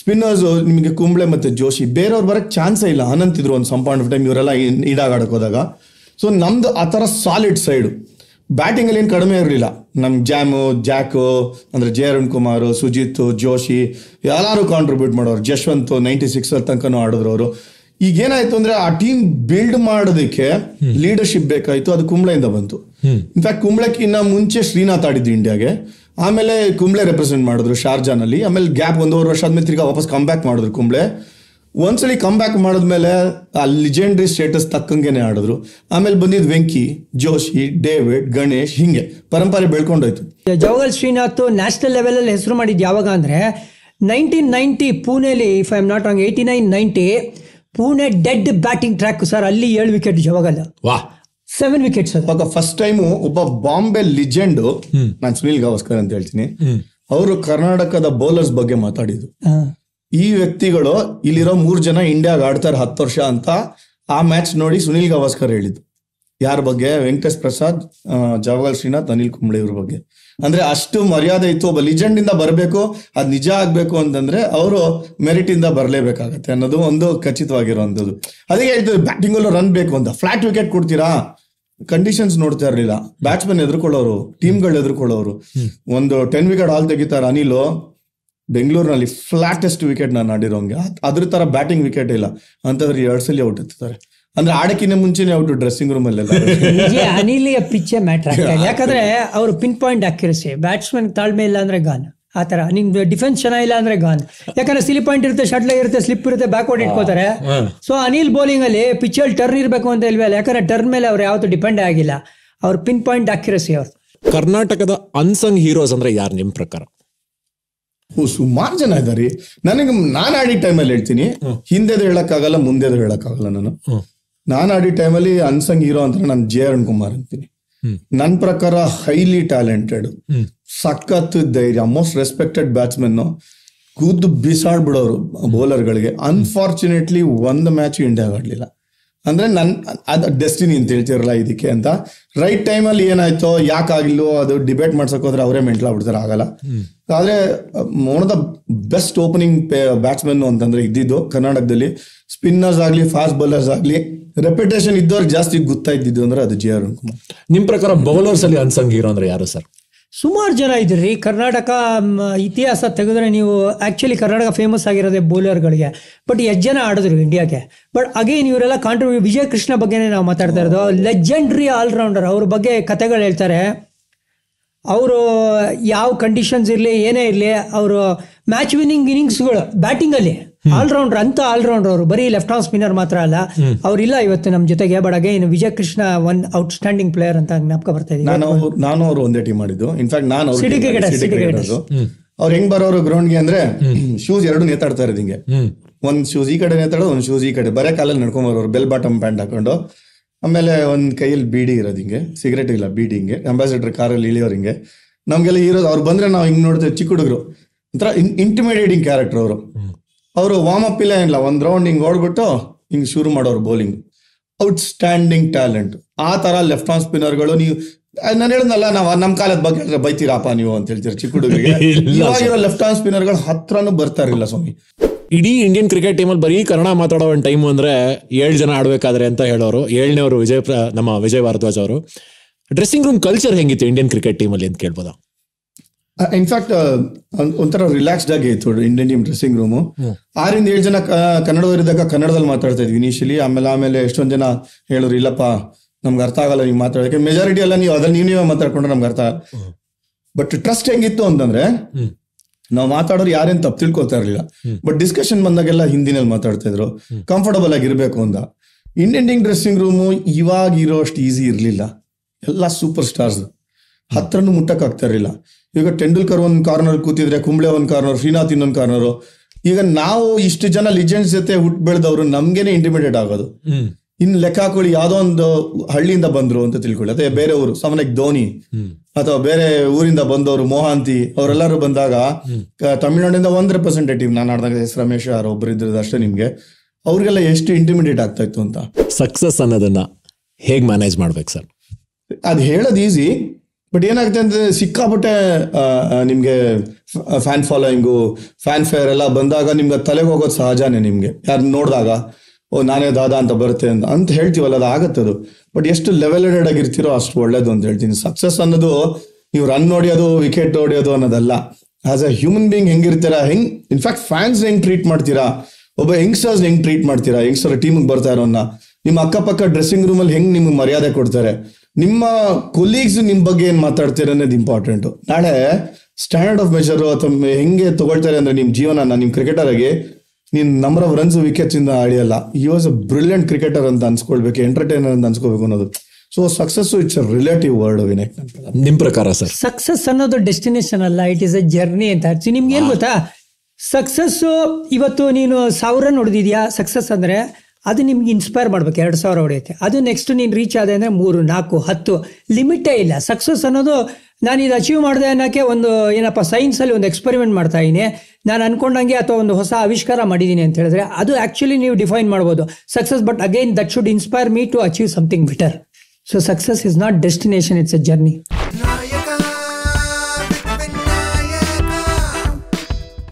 ಸ್ಪಿನ್ನರ್ಸ್ ನಿಮಗೆ ಕುಂಬ್ಳೆ ಮತ್ತೆ ಜೋಶಿ ಬೇರೆಯವ್ರು ಬರಕ್ಕೆ ಚಾನ್ಸೇ ಇಲ್ಲ ಅನಂತಿದ್ರು ಒಂದು ಸಮ್ ಆಫ್ ಟೈಮ್ ಇವರೆಲ್ಲ ಈಡಾಗಾಡಕ್ಕೆ ಹೋದಾಗ ಸೊ ನಮ್ದು ಆ ಥರ ಸಾಲಿಡ್ ಸೈಡ್ ಬ್ಯಾಟಿಂಗ್ ಅಲ್ಲಿ ಏನು ಕಡಿಮೆ ಇರಲಿಲ್ಲ ನಮ್ಮ ಜಾಮು ಜಾಕು ಅಂದ್ರೆ ಜೆ ಅರುಣ್ ಕುಮಾರ್ ಸುಜಿತ್ ಜೋಶಿ ಎಲ್ಲರೂ ಕಾಂಟ್ರಿಬ್ಯೂಟ್ ಮಾಡೋರು ಜಶ್ವಂತ್ ನೈಂಟಿ ಸಿಕ್ಸ್ ತನಕನೂ ಆಡಿದ್ರು ಅವರು ಈಗ ಏನಾಯ್ತು ಅಂದ್ರೆ ಆ ಟೀಮ್ ಬಿಲ್ಡ್ ಮಾಡೋದಕ್ಕೆ ಲೀಡರ್ಶಿಪ್ ಬೇಕಾಯ್ತು ಅದು ಕುಂಬ್ಳೆಯಿಂದ ಬಂತು ಇನ್ಫ್ಯಾಕ್ಟ್ ಕುಂಬ್ಳಕ್ಕೆ ಇನ್ನ ಮುಂಚೆ ಶ್ರೀನಾಥ್ ಆಡಿದ್ದು ಇಂಡಿಯಾಗೆ ಆಮೇಲೆ ಕುಂಬ್ಳೆ ರೆಪ್ರೆಸೆಂಟ್ ಮಾಡಿದ್ರು ಶಾರ್ಜಾನಲ್ಲಿ ಆಮೇಲೆ ಗ್ಯಾಪ್ ಒಂದೂವರೆ ವರ್ಷ ಆದ್ಮೇಲೆ ತಿರ್ಗಾ ವಾಪಸ್ ಕಮ್ ಬ್ಯಾಕ್ ಮಾಡಿದ್ರು ಕುಂಬ್ಳೆ ಒಂದ್ಸಲ ಕಮ್ ಬ್ಯಾಕ್ ಮಾಡಿದ್ಮೇಲೆ ಆ ಲಿಜೆಂಡ್ರಿ ಸ್ಟೇಟಸ್ ತಕ್ಕಂಗೆನೆ ಆಡಿದ್ರು ಆಮೇಲೆ ಬಂದಿದ್ ವೆಂಕಿ ಜೋಶಿ ಡೇವಿಡ್ ಗಣೇಶ್ ಹಿಂಗೆ ಪರಂಪರೆ ಬೆಳ್ಕೊಂಡೋಯ್ತು ಜವಹರ್ ಶ್ರೀನಾಥ್ ನ್ಯಾಷನಲ್ ಲೆವೆಲ್ ಅಲ್ಲಿ ಹೆಸರು ಮಾಡಿದ್ ಯಾವಾಗ ಅಂದ್ರೆ ನೈನ್ಟೀನ್ ನೈನ್ಟಿ ಪುಣೆಲಿ if I am not wrong eighty nine ninety Pune dead batting track sir ಅಲ್ಲಿ ಏಳು ವಿಕೆಟ್ ಜವಾಗಲ್ಲ ವಾ ಸೆವೆನ್ ಸರ್ ಅವಾಗ ಫಸ್ಟ್ ಟೈಮು ಒಬ್ಬ ಬಾಂಬೆ ಲಿಜೆಂಡ್ ನಾನು ಸುನೀಲ್ ಗಾವಸ್ಕರ್ ಅಂತ ಹೇಳ್ತೀನಿ ಅವರು ಕರ್ನಾಟಕದ ಬೌಲರ್ಸ್ ಬಗ್ಗೆ ಮಾತಾಡಿದ್ರು ಈ ವ್ಯಕ್ತಿಗಳು ಇಲ್ಲಿರೋ ಮೂರು ಜನ ಇಂಡಿಯಾಗ ಆಡ್ತಾರೆ ಹತ್ತು ವರ್ಷ ಅಂತ ಆ ಮ್ಯಾಚ್ ನೋಡಿ ಸುನಿಲ್ ಗವಾಸ್ಕರ್ ಹೇಳಿದ್ದು ಯಾರ ಬಗ್ಗೆ ವೆಂಕಟೇಶ್ ಪ್ರಸಾದ್ ಜವಹರ್ ಶ್ರೀನಾಥ್ ಅನಿಲ್ ಕುಂಬ್ಳೆ ಇವ್ರ ಬಗ್ಗೆ ಅಂದ್ರೆ ಅಷ್ಟು ಮರ್ಯಾದೆ ಇತ್ತು ಒಬ್ಬ ಲಿಜೆಂಡ್ ಇಂದ ಬರಬೇಕು ಅದ್ ನಿಜ ಆಗ್ಬೇಕು ಅಂತಂದ್ರೆ ಅವರು ಮೆರಿಟ್ ಇಂದ ಬರಲೇಬೇಕಾಗತ್ತೆ ಅನ್ನೋದು ಒಂದು ಖಚಿತವಾಗಿರುವಂತದ್ದು ಅದೇ ಹೇಳ್ತಾರೆ ಬ್ಯಾಟಿಂಗ್ ಅಲ್ಲೂ ರನ್ ಬೇಕು ಅಂತ ಫ್ಲಾಟ್ ವಿಕೆಟ್ ಕೊಡ್ತೀರಾ ಕಂಡೀಷನ್ಸ್ ನೋಡ್ತಾ ಇರಲಿಲ್ಲ ಬ್ಯಾಟ್ಸ್ಮನ್ ಎದುರ್ಕೊಳ್ಳೋರು ಟೀಮ್ಗಳು ಎದುರ್ಕೊಳ್ಳೋರು ಒಂದು ಟೆನ್ ವಿಕೆಟ್ ಹಾಲ್ ತೆಗಿತಾರೆ ಅನಿಲ್ ಬೆಂಗಳೂರಿನಲ್ಲಿ ಫ್ಲಾಟೆಸ್ಟ್ ವಿಕೆಟ್ ನಾನು ಆಡಿರೋಂಗೆ ಅದ್ರ ತರ ಬ್ಯಾಟಿಂಗ್ ವಿಕೆಟ್ ಇಲ್ಲ ಅಂತಂದ್ರೆ ಎರಡ್ ಸಲ ಔಟ್ ಇರ್ತಾರೆ ಅಂದ್ರೆ ಆಡಕ್ಕಿಂತ ಮುಂಚೆನೆ ಔಟ್ ಡ್ರೆಸ್ಸಿಂಗ್ ರೂಮ್ ಅಲ್ಲೆಲ್ಲ ಅನಿಲಿಯ ಪಿಚ್ಚೆ ಮ್ಯಾಟರ್ ಯಾಕಂದ್ರೆ ಅವರು ಪಿನ್ ಪಾಯಿಂಟ್ ಅಕ್ಯುರಸಿ ಬ್ಯಾಟ್ಸ್ಮನ್ ತಾಳ್ಮೆ ಇಲ್ಲ ಅಂದ್ರೆ ಗಾನ್ ಆ ತರ ನಿನ್ ಡಿಫೆನ್ಸ್ ಚೆನ್ನಾಗಿಲ್ಲ ಅಂದ್ರೆ ಗಾನ್ ಯಾಕಂದ್ರೆ ಸಿಲಿ ಪಾಯಿಂಟ್ ಇರುತ್ತೆ ಶಟ್ಲ್ ಇರುತ್ತೆ ಸ್ಲಿಪ್ ಇರುತ್ತೆ ಬ್ಯಾಕ್ವರ್ಡ್ ಇಟ್ಕೋತಾರೆ ಸೊ ಅನಿಲ್ ಬೌಲಿಂಗ್ ಅಲ್ಲಿ ಪಿಚ್ಚಲ್ಲಿ ಟರ್ನ್ ಇರಬೇಕು ಅಂತ ಇಲ್ವೇ ಯಾಕಂದ್ರೆ ಟರ್ನ್ ಮೇಲೆ ಅವ್ರು ಯಾವತ್ತೂ ಡಿಪೆಂಡ್ ಆಗಿಲ್ಲ ಅವ್ರ ಪಿನ್ ಪಾಯಿಂಟ್ ಅಕ್ಯುರಸಿ ಅವ್ರು ಕರ್ನಾಟಕದ ಅನ್ಸಂಗ್ ಹೀರೋಸ್ ಅಂದ್ರೆ ಯಾರು ನಿಮ್ ಪ್ರಕಾರ ಸುಮಾರು ಜನ ಇದಾರೆ ನನಗೆ ನಾನು ಟೈಮ್ ಟೈಮಲ್ಲಿ ಹೇಳ್ತೀನಿ ಹಿಂದೆದು ಹೇಳಕ್ಕಾಗಲ್ಲ ಮುಂದೆದು ಹೇಳಕ್ಕಾಗಲ್ಲ ನಾನು ನಾನು ಟೈಮ್ ಟೈಮಲ್ಲಿ ಅನ್ಸಂಗ್ ಹೀರೋ ಅಂತ ನಾನು ಜೆ ಅರುಣ್ ಕುಮಾರ್ ಅಂತೀನಿ ನನ್ನ ಪ್ರಕಾರ ಹೈಲಿ ಟ್ಯಾಲೆಂಟೆಡ್ ಸಖತ್ ಧೈರ್ಯ ಮೋಸ್ಟ್ ರೆಸ್ಪೆಕ್ಟೆಡ್ ಬ್ಯಾಟ್ಸ್ಮನ್ ಬಿಡೋರು ಬಿಸಾಡ್ಬಿಡೋರು ಗಳಿಗೆ ಅನ್ಫಾರ್ಚುನೇಟ್ಲಿ ಒಂದು ಮ್ಯಾಚ್ ಇಂಡಿಯಾಗ ಆಡ್ಲಿಲ್ಲ ಅಂದ್ರೆ ನನ್ ಅದು ಡೆಸ್ಟಿನಿ ಅಂತ ಹೇಳ್ತಿರಲ್ಲ ಇದಕ್ಕೆ ಅಂತ ರೈಟ್ ಟೈಮಲ್ಲಿ ಏನಾಯ್ತೋ ಯಾಕಾಗಿಲ್ವೋ ಅದು ಡಿಬೇಟ್ ಮಾಡ್ಸಕ್ ಹೋದ್ರೆ ಅವರೇ ಬಿಡ್ತಾರೆ ಆಗಲ್ಲ ಆದ್ರೆ one of the best opening batsman ಅಂತಂದ್ರೆ ಇದ್ದಿದ್ದು ಕರ್ನಾಟಕದಲ್ಲಿ ಸ್ಪಿನ್ನರ್ಸ್ ಆಗಲಿ ಫಾಸ್ಟ್ ಬೌಲರ್ಸ್ ಆಗಲಿ ರೆಪ್ಯುಟೇಷನ್ ಇದ್ದವ್ರಿಗೆ ಜಾಸ್ತಿ ಗೊತ್ತಾ ಅಂದ್ರೆ ಅದು ಜಿ ಆರ್ ನಿಮ್ ಪ್ರಕಾರ ಬೌಲರ್ಸ್ ಅಲ್ಲಿ ಇರೋ ಅಂದ್ರೆ ಯಾರು ಸರ್ ಸುಮಾರು ಜನ ಇದ್ರಿ ಕರ್ನಾಟಕ ಇತಿಹಾಸ ತೆಗೆದ್ರೆ ನೀವು ಆ್ಯಕ್ಚುಲಿ ಕರ್ನಾಟಕ ಫೇಮಸ್ ಆಗಿರೋದೆ ಬೌಲರ್ಗಳಿಗೆ ಬಟ್ ಎಷ್ಟು ಜನ ಆಡಿದ್ರು ಇಂಡಿಯಾಗೆ ಬಟ್ ಅಗೇನ್ ಇವರೆಲ್ಲ ಕಾಂಟ್ರಿಬ್ಯೂ ವಿಜಯ ಕೃಷ್ಣ ಬಗ್ಗೆನೇ ನಾವು ಮಾತಾಡ್ತಾ ಇರೋದು ಲೆಜೆಂಡ್ರಿ ಆಲ್ರೌಂಡರ್ ಅವ್ರ ಬಗ್ಗೆ ಕಥೆಗಳು ಹೇಳ್ತಾರೆ ಅವರು ಯಾವ ಕಂಡೀಷನ್ಸ್ ಇರಲಿ ಏನೇ ಇರಲಿ ಅವರು ಮ್ಯಾಚ್ ವಿನ್ನಿಂಗ್ ಇನ್ನಿಂಗ್ಸ್ಗಳು ಬ್ಯಾಟಿಂಗಲ್ಲಿ ಆಲ್ರೌಂಡರ್ ಅಂತ ಆಲ್ರೌಂಡರ್ ಅವರು ಬರೀ ಲೆಫ್ಟ್ ಆರ್ಮ್ ಸ್ಪಿನ್ನರ್ ಮಾತ್ರ ಅಲ್ಲ ಅವರಿಲ್ಲ ಇವತ್ತು ನಮ್ಮ ಜೊತೆಗೆ but again Vijaya Krishna one outstanding player ಅಂತ ಜ್ಞಾಪಕ ಬರ್ತಾ ನಾನು ಅವರು ಒಂದೇ ಟೀಮ್ ಮಾಡಿದ್ದು ಇನ್ಫ್ಯಾಕ್ಟ್ ನಾನು ಅವ್ರು ಹೆಂಗ್ ಬರೋರು ಗ್ರೌಂಡ್ ಗೆ ಅಂದ್ರೆ ಶೂಸ್ ಎರಡು ನೇತಾಡ್ತಾ ಇರೋದು ಒಂದ್ ಶೂಸ್ ಈ ಕಡೆ ನೇತಾಡೋ ಒಂದ್ ಶೂಸ್ ಈ ಕಡೆ ಬರೇ ಕಾಲಲ್ಲಿ ನಡ್ಕೊಂಡ್ ಬರೋರು ಬೆಲ್ ಬಾಟಮ್ ಪ್ಯಾಂಟ್ ಹಾಕೊಂಡು ಆಮೇಲೆ ಒಂದ್ ಕೈಯಲ್ಲಿ ಬೀಡಿ ಇರೋದು ಹಿಂಗೆ ಸಿಗರೇಟ್ ಇಲ್ಲ ಬೀಡಿ ಹಿಂಗೆ ಅಂಬಾಸಿಡರ್ ಕಾರಲ್ಲಿ ಇಳಿಯೋರಿಂಗೆ ಹಿಂಗೆ ನಮ್ಗೆಲ್ಲ ಇರೋದು ಅವ್ರು ಬಂದ್ರೆ ನಾವು ಹಿಂಗ್ ನೋಡ್ತೇವೆ ಚಿಕ್ಕ ಹುಡುಗರು ಒಂಥರ ಇಂಟಿಮಿಡೇಟಿಂಗ್ ಕ್ಯಾರೆಕ್ಟರ್ ಅವರು ಅವರು ಅಪ್ ಇಲ್ಲ ಏನಿಲ್ಲ ಒಂದು ರೌಂಡ್ ಹಿಂಗ್ ಓಡ್ಬಿಟ್ಟು ಹಿಂಗ್ ಶುರು ಮಾಡೋರು ಬೌಲಿಂಗ್ ಔಟ್ ಸ್ಟ್ಯಾಂಡಿಂಗ್ ಟ್ಯಾಲೆಂಟ್ ಆ ತರ ಲೆಫ್ಟ್ ಆನ್ ಗಳು ನೀವು ನಾನು ಹೇಳಿದ್ನಲ್ಲ ನಾವು ನಮ್ಮ ಕಾಲದ ಬಗ್ಗೆ ಹೇಳಿದ್ರೆ ಬೈತೀರಾಪ ನೀವು ಅಂತ ಹೇಳ್ತೀರಿ ಚಿಕ್ಕ ಹುಡುಗರಿಗೆ ಇವಾಗಿರೋ ಲೆಫ್ಟ್ ಆನ್ ಸ್ಪಿನ್ನರ್ಗಳು ಹತ್ರನೂ ಬರ್ತಾ ಇರಲಿಲ್ಲ ಸ್ವಾಮಿ ಇಡೀ ಇಂಡಿಯನ್ ಕ್ರಿಕೆಟ್ ಟೀಮಲ್ಲಿ ಬರೀ ಕನ್ನಡ ಮಾತಾಡೋ ಒಂದು ಟೈಮ್ ಅಂದ್ರೆ ಏಳು ಜನ ಆಡಬೇಕಾದ್ರೆ ಅಂತ ಹೇಳೋರು ಅವರು ವಿಜಯ್ ನಮ್ಮ ವಿಜಯ್ ಭಾರದ್ವಾಜ್ ಅವರು ಡ್ರೆಸ್ಸಿಂಗ್ ರೂಮ್ ಕಲ್ಚರ್ ಹೆಂಗಿತ್ತು ಇಂಡಿಯನ್ ಕ್ರಿಕೆಟ್ ಟೀಮಲ್ಲಿ ಅಂತ ಕೇಳ್ಬೋದಾ ಇನ್ಫ್ಯಾಕ್ಟ್ uh, uh, ಒಂಥರ ರಿಲ್ಯಾಕ್ಸ್ಡ್ ಆಗಿ ಇತ್ತು ಇಂಡಿಯನ್ ಡ್ರೆಸ್ಸಿಂಗ್ ರೂಮು ಆರಿಂದ ಏಳು ಜನ ಕನ್ನಡದವರಿದ್ದಾಗ ಕನ್ನಡದಲ್ಲಿ ಮಾತಾಡ್ತಾ ಇದ್ವಿ ಇನಿಷಿಯಲಿ ಆಮೇಲೆ ಆಮೇಲೆ ಎಷ್ಟೊಂದು ಜನ ಹೇಳಿದ್ರು ಇಲ್ಲಪ್ಪ ನಮ್ಗೆ ಅರ್ಥ ಆಗಲ್ಲ ನೀವು ಮಾತಾಡೋಕೆ ಮೆಜಾರಿಟಿ ಎಲ್ಲ ನೀವು ಅದನ್ನ ನೀವು ನೀವೇ ಮಾತಾಡ್ಕೊಂಡ್ರೆ ನಮ್ಗೆ ಅರ್ಥ ಬಟ್ ಟ್ರಸ್ಟ್ ಹೆಂಗಿತ್ತು ಅಂತಂದ್ರೆ ನಾವು ಮಾತಾಡೋರು ಯಾರೇನು ತಪ್ಪು ತಿಳ್ಕೊತಾ ಇರಲಿಲ್ಲ ಬಟ್ ಡಿಸ್ಕಷನ್ ಬಂದಾಗೆಲ್ಲ ಹಿಂದಿನಲ್ಲಿ ಮಾತಾಡ್ತಾ ಇದ್ರು ಕಂಫರ್ಟಬಲ್ ಆಗಿರ್ಬೇಕು ಅಂತ ಇಂಡಿಯನ್ ಡ್ರೆಸ್ಸಿಂಗ್ ರೂಮು ಇವಾಗ ಇರೋ ಅಷ್ಟು ಈಸಿ ಇರಲಿಲ್ಲ ಎಲ್ಲ ಸೂಪರ್ ಸ್ಟಾರ್ಸ್ ಹತ್ರನೂ ಮುಟ್ಟಕ್ಕಾಗ್ತಾ ಇರಲಿಲ್ಲ ಈಗ ಟೆಂಡೂಲ್ಕರ್ ಒಂದು ಕಾರ್ನರ್ ಕೂತಿದ್ರೆ ಕುಂಬ್ಳೆ ಒಂದು ಕಾರ್ನರ್ ಶ್ರೀನಾಥ್ ಇನ್ನೊಂದು ಕಾರ್ನರ್ ಈಗ ನಾವು ಇಷ್ಟು ಜನ ಲಿಜೆಂಡ್ಸ್ ಜೊತೆ ಹುಟ್ಟು ಬೆಳೆದವರು ನಮ್ಗೇನೆ ಇಂಟಿಮಿಡೇಟ್ ಆಗೋದು ಇನ್ ಲೆಕ್ಕ ಹಾಕೊಳ್ಳಿ ಯಾವ್ದೋ ಒಂದು ಹಳ್ಳಿಯಿಂದ ಬಂದ್ರು ಅಂತ ತಿಳ್ಕೊಳ್ಳಿ ಅದೇ ಬೇರೆ ಊರು ಸಾಮಾನ್ಯ ಧೋನಿ ಅಥವಾ ಬೇರೆ ಊರಿಂದ ಬಂದವರು ಮೋಹಾಂತಿ ಅವರೆಲ್ಲರೂ ಬಂದಾಗ ತಮಿಳ್ನಾಡಿಂದ ಒಂದ್ ರೆಪ್ರೆಸೆಂಟೇಟಿವ್ ನಾನು ಆಡಿದಾಗ ಎಸ್ ರಮೇಶ್ ಯಾರು ಒಬ್ರು ಇದ್ರದ್ದು ಅಷ್ಟೇ ನಿಮ್ಗೆ ಅವ್ರಿಗೆಲ್ಲ ಎಷ್ಟು ಇಂಟಿಮಿಡೇಟ್ ಆಗ್ತಾ ಇತ್ತು ಅಂತ ಸಕ್ಸಸ್ ಅನ್ನೋದನ್ನ ಹೇಗ್ ಮ್ಯಾನೇಜ್ ಮಾಡ್ಬೇಕು ಸರ್ ಅದು ಹೇಳೋದು ಈಸಿ ಬಟ್ ಏನಾಗುತ್ತೆ ಅಂದ್ರೆ ಸಿಕ್ಕಾಪಟ್ಟೆ ನಿಮ್ಗೆ ಫ್ಯಾನ್ ಫಾಲೋಯಿಂಗು ಫ್ಯಾನ್ ಫೇರ್ ಎಲ್ಲ ಬಂದಾಗ ನಿಮ್ಗೆ ತಲೆಗೆ ಹೋಗೋದು ಸಹಜಾನೇ ನಿಮ್ಗೆ ಯಾರು ನೋಡಿದಾಗ ಓ ನಾನೇ ದಾದಾ ಅಂತ ಬರುತ್ತೆ ಅಂತ ಅಂತ ಹೇಳ್ತೀವಲ್ಲ ಅದು ಆಗತ್ತೆ ಅದು ಬಟ್ ಎಷ್ಟು ಲೆವೆಲೆಡೆಡ್ ಆಗಿರ್ತೀರೋ ಅಷ್ಟು ಒಳ್ಳೇದು ಅಂತ ಹೇಳ್ತೀನಿ ಸಕ್ಸಸ್ ಅನ್ನೋದು ನೀವು ರನ್ ನೋಡಿಯೋದು ವಿಕೆಟ್ ನೋಡಿಯೋದು ಅನ್ನೋದಲ್ಲ ಆಸ್ ಅ ಹ್ಯೂಮನ್ ಬೀಯಿಂಗ್ ಹೆಂಗಿರ್ತೀರಾ ಹೆಂಗ್ ಇನ್ಫ್ಯಾಕ್ಟ್ ಫ್ಯಾನ್ಸ್ ಹೆಂಗ್ ಟ್ರೀಟ್ ಮಾಡ್ತೀರಾ ಒಬ್ಬ ಯಂಗ್ಸ್ಟರ್ಸ್ ಹೆಂಗ್ ಟ್ರೀಟ್ ಮಾಡ್ತೀರಾ ಯಂಗ್ಸ್ಟರ್ ಟೀಮ್ಗೆ ಬರ್ತಾ ಇರೋನ್ನ ನಿಮ್ಮ ಅಕ್ಕಪಕ್ಕ ಡ್ರೆಸ್ಸಿಂಗ್ ರೂಮಲ್ಲಿ ಹೆಂಗ್ ನಿಮ್ಗೆ ಮರ್ಯಾದೆ ಕೊಡ್ತಾರೆ ನಿಮ್ಮ ಕೊಲೀಗ್ಸ್ ನಿಮ್ಮ ಬಗ್ಗೆ ಏನು ಮಾತಾಡ್ತೀರ ಅನ್ನೋದು ಇಂಪಾರ್ಟೆಂಟು ನಾಳೆ ಸ್ಟ್ಯಾಂಡರ್ಡ್ ಆಫ್ ಮೆಜರ್ ಅಥವಾ ಹೆಂಗೆ ತಗೊಳ್ತಾರೆ ಅಂದರೆ ನಿಮ್ಮ ಜೀವನನ ನಿಮ್ಮ ಕ್ರಿಕೆಟರ್ಗೆ ನೀನು ನಂಬರ್ ಆಫ್ ರನ್ಸ್ ವಿಕೆಟ್ಸಿಂದ ಆಡಿಯಲ್ಲ ಈ ವಾಸ್ ಅ ಬ್ರಿಲಿಯಂಟ್ ಕ್ರಿಕೆಟರ್ ಅಂತ ಅನ್ಸ್ಕೊಳ್ಬೇಕು ಎಂಟರ್ಟೈನರ್ ಅಂತ ಅನ್ಸ್ಕೋಬೇಕು ಅನ್ನೋದು so success it's a relative word Vinay ನಿಮ್ಮ ಪ್ರಕಾರ ಸರ್ ಸಕ್ಸಸ್ ಅನ್ನೋದು ಡೆಸ್ಟಿನೇಷನ್ ಅಲ್ಲ ಇಟ್ ಇಸ್ ಅ ಜರ್ನಿ ಅಂತ ಹಚ್ಚಿ ನಿಮ್ಗೆ ಏನು ಗೊತ್ತಾ ಸಕ್ಸಸ್ಸು ಇವತ್ತು ನೀನು ಸಾವಿರ ನೋಡಿದ್ಯಾ ಸಕ್ಸಸ್ ಅಂದರೆ ಅದು ನಿಮ್ಗೆ ಇನ್ಸ್ಪೈರ್ ಮಾಡ್ಬೇಕು ಎರಡು ಸಾವಿರ ಹೊಡೆಯುತ್ತೆ ಅದು ನೆಕ್ಸ್ಟ್ ನೀನು ರೀಚ್ ಆದ ಅಂದರೆ ಮೂರು ನಾಲ್ಕು ಹತ್ತು ಲಿಮಿಟೇ ಇಲ್ಲ ಸಕ್ಸಸ್ ಅನ್ನೋದು ನಾನು ಇದು ಅಚೀವ್ ಮಾಡಿದೆ ಅನ್ನೋಕ್ಕೆ ಒಂದು ಏನಪ್ಪ ಸೈನ್ಸಲ್ಲಿ ಒಂದು ಎಕ್ಸ್ಪೆರಿಮೆಂಟ್ ಮಾಡ್ತಾ ಇದ್ದೀನಿ ನಾನು ಅನ್ಕೊಂಡಂಗೆ ಅಥವಾ ಒಂದು ಹೊಸ ಆವಿಷ್ಕಾರ ಮಾಡಿದ್ದೀನಿ ಅಂತ ಹೇಳಿದ್ರೆ ಅದು ಆ್ಯಕ್ಚುಲಿ ನೀವು ಡಿಫೈನ್ ಮಾಡ್ಬೋದು success but again that should inspire me to achieve something better so success is not destination it's a journey